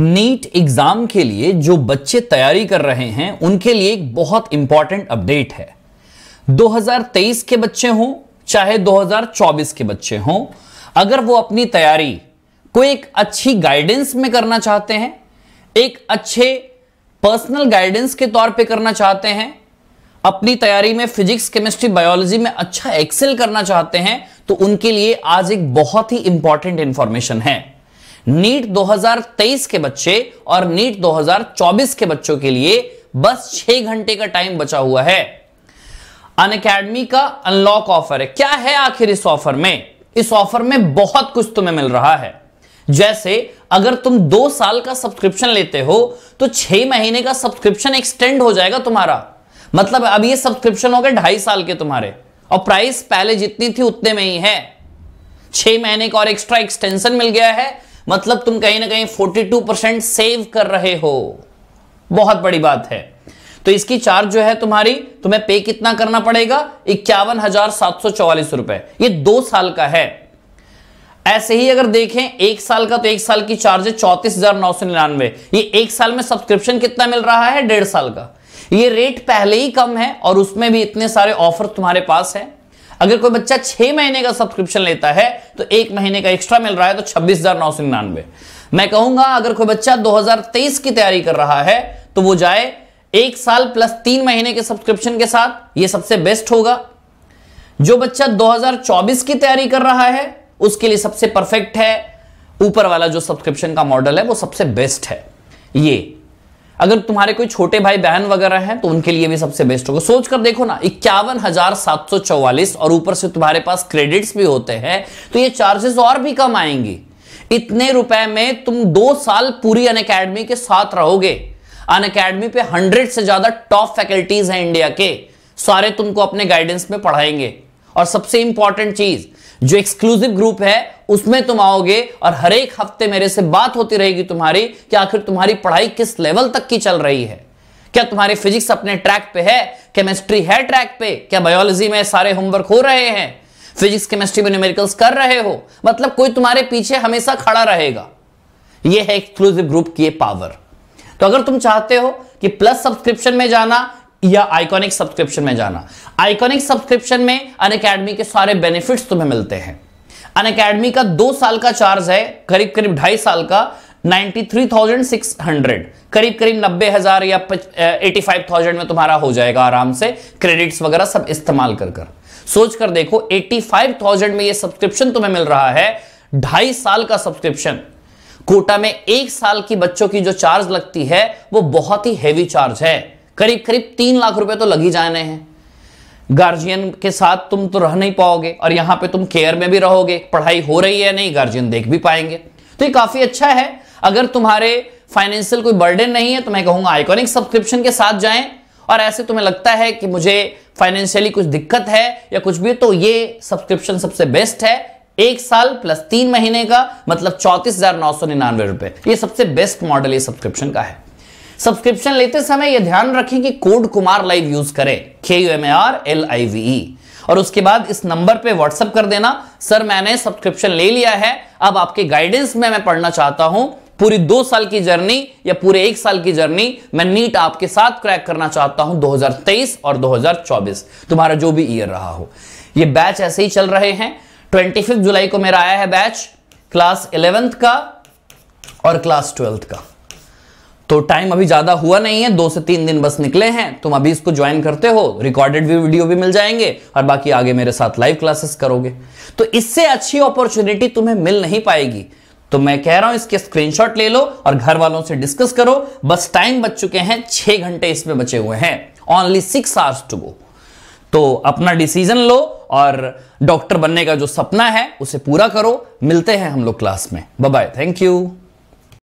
NEET exam के लिए जो बच्चे तैयारी कर रहे हैं उनके लिए एक बहुत इंपॉर्टेंट अपडेट है 2023 के बच्चे हों चाहे 2024 के बच्चे हों अगर वो अपनी तैयारी को एक अच्छी गाइडेंस में करना चाहते हैं एक अच्छे पर्सनल गाइडेंस के तौर पे करना चाहते हैं अपनी तैयारी में फिजिक्स केमिस्ट्री बायोलॉजी में अच्छा एक्सेल करना चाहते हैं तो उनके लिए आज एक बहुत ही इंपॉर्टेंट इंफॉर्मेशन है नीट 2023 के बच्चे और नीट 2024 के बच्चों के लिए बस छह घंटे का टाइम बचा हुआ है अन अकेडमी का अनलॉक ऑफर है क्या है आखिर इस ऑफर में इस ऑफर में बहुत कुछ तुम्हें मिल रहा है जैसे अगर तुम दो साल का सब्सक्रिप्शन लेते हो तो छह महीने का सब्सक्रिप्शन एक्सटेंड हो जाएगा तुम्हारा मतलब अब ये सब्सक्रिप्शन हो गए ढाई साल के तुम्हारे और प्राइस पहले जितनी थी उतने में ही है छह महीने का और एक्स्ट्रा एक्सटेंशन मिल गया है मतलब तुम कहीं ना कहीं 42 परसेंट सेव कर रहे हो बहुत बड़ी बात है तो इसकी चार्ज जो है तुम्हारी तुम्हें पे कितना करना पड़ेगा इक्यावन हजार सात सौ चौवालीस रुपए ये दो साल का है ऐसे ही अगर देखें एक साल का तो एक साल की चार्ज है चौतीस हजार नौ सौ निन्यानवे ये एक साल में सब्सक्रिप्शन कितना मिल रहा है डेढ़ साल का ये रेट पहले ही कम है और उसमें भी इतने सारे ऑफर तुम्हारे पास है अगर कोई बच्चा छह महीने का सब्सक्रिप्शन लेता है तो एक महीने का एक्स्ट्रा मिल रहा है तो छब्बीस हजार नौ सौ निन्यानवे मैं कहूंगा अगर कोई बच्चा 2023 की तैयारी कर रहा है तो वो जाए एक साल प्लस तीन महीने के सब्सक्रिप्शन के साथ ये सबसे बेस्ट होगा जो बच्चा 2024 की तैयारी कर रहा है उसके लिए सबसे परफेक्ट है ऊपर वाला जो सब्सक्रिप्शन का मॉडल है वो सबसे बेस्ट है ये अगर तुम्हारे कोई छोटे भाई बहन वगैरह हैं तो उनके लिए भी सबसे बेस्ट होगा सोच कर देखो ना इक्यावन हजार सात सौ चौवालीस और ऊपर से तुम्हारे पास क्रेडिट्स भी होते हैं तो ये चार्जेस और भी कम आएंगे इतने रुपए में तुम दो साल पूरी अन अकेडमी के साथ रहोगे अन अकेडमी पे हंड्रेड से ज्यादा टॉप फैकल्टीज हैं इंडिया के सारे तुमको अपने गाइडेंस में पढ़ाएंगे और सबसे इंपॉर्टेंट चीज जो एक्सक्लूसिव ग्रुप है उसमें तुम आओगे और हर एक हफ्ते मेरे से बात होती रहेगी तुम्हारी कि आखिर तुम्हारी पढ़ाई किस लेवल तक की चल रही है क्या तुम्हारी फिजिक्स अपने ट्रैक पे है केमिस्ट्री है ट्रैक पे क्या बायोलॉजी में सारे होमवर्क हो रहे हैं फिजिक्स केमिस्ट्री में न्यूमेरिकल्स कर रहे हो मतलब कोई तुम्हारे पीछे हमेशा खड़ा रहेगा यह है एक्सक्लूसिव ग्रुप की पावर तो अगर तुम चाहते हो कि प्लस सब्सक्रिप्शन में जाना या आइकॉनिक सब्सक्रिप्शन में जाना आइकॉनिक सब्सक्रिप्शन में अन अकेडमी के सारे बेनिफिट्स तुम्हें मिलते हैं अन अकेडमी का दो साल का चार्ज है करीब करीब ढाई साल का 93,600 करीब करीब हजार या 85,000 में तुम्हारा हो जाएगा आराम से क्रेडिट्स वगैरह सब इस्तेमाल कर कर सोच कर देखो 85,000 में ये सब्सक्रिप्शन तुम्हें मिल रहा है ढाई साल का सब्सक्रिप्शन कोटा में एक साल की बच्चों की जो चार्ज लगती है वो बहुत ही हैवी चार्ज है करीब करीब तीन लाख रुपए तो लग ही जाने हैं गार्जियन के साथ तुम तो रह नहीं पाओगे और यहाँ पे तुम केयर में भी रहोगे पढ़ाई हो रही है नहीं गार्जियन देख भी पाएंगे तो ये काफी अच्छा है अगर तुम्हारे फाइनेंशियल कोई बर्डन नहीं है तो मैं कहूंगा आइकॉनिक सब्सक्रिप्शन के साथ जाएं और ऐसे तुम्हें लगता है कि मुझे फाइनेंशियली कुछ दिक्कत है या कुछ भी तो ये सब्सक्रिप्शन सबसे बेस्ट है एक साल प्लस तीन महीने का मतलब चौंतीस हजार नौ सौ निन्यानवे रुपए ये सबसे बेस्ट मॉडल ये सब्सक्रिप्शन का है सब्सक्रिप्शन लेते समय यह ध्यान रखें कि कोड कुमार लाइव यूज करें के U M A R L I V E और उसके बाद इस नंबर पे व्हाट्सअप कर देना सर मैंने सब्सक्रिप्शन ले लिया है अब आपके गाइडेंस में मैं पढ़ना चाहता हूं पूरी दो साल की जर्नी या पूरे एक साल की जर्नी मैं नीट आपके साथ क्रैक करना चाहता हूं 2023 और 2024 तुम्हारा जो भी ईयर रहा हो ये बैच ऐसे ही चल रहे हैं 25 जुलाई को मेरा आया है बैच क्लास इलेवेंथ का और क्लास ट्वेल्थ का तो टाइम अभी ज्यादा हुआ नहीं है दो से तीन दिन बस निकले हैं तुम अभी इसको ज्वाइन करते हो रिकॉर्डेड भी वीडियो भी मिल जाएंगे और बाकी आगे मेरे साथ लाइव क्लासेस करोगे तो इससे अच्छी अपॉर्चुनिटी तुम्हें मिल नहीं पाएगी तो मैं कह रहा हूं इसके स्क्रीनशॉट ले लो और घर वालों से डिस्कस करो बस टाइम बच चुके हैं छह घंटे इसमें बचे हुए हैं only six hours to go तो अपना डिसीजन लो और डॉक्टर बनने का जो सपना है उसे पूरा करो मिलते हैं हम लोग क्लास में बाय थैंक यू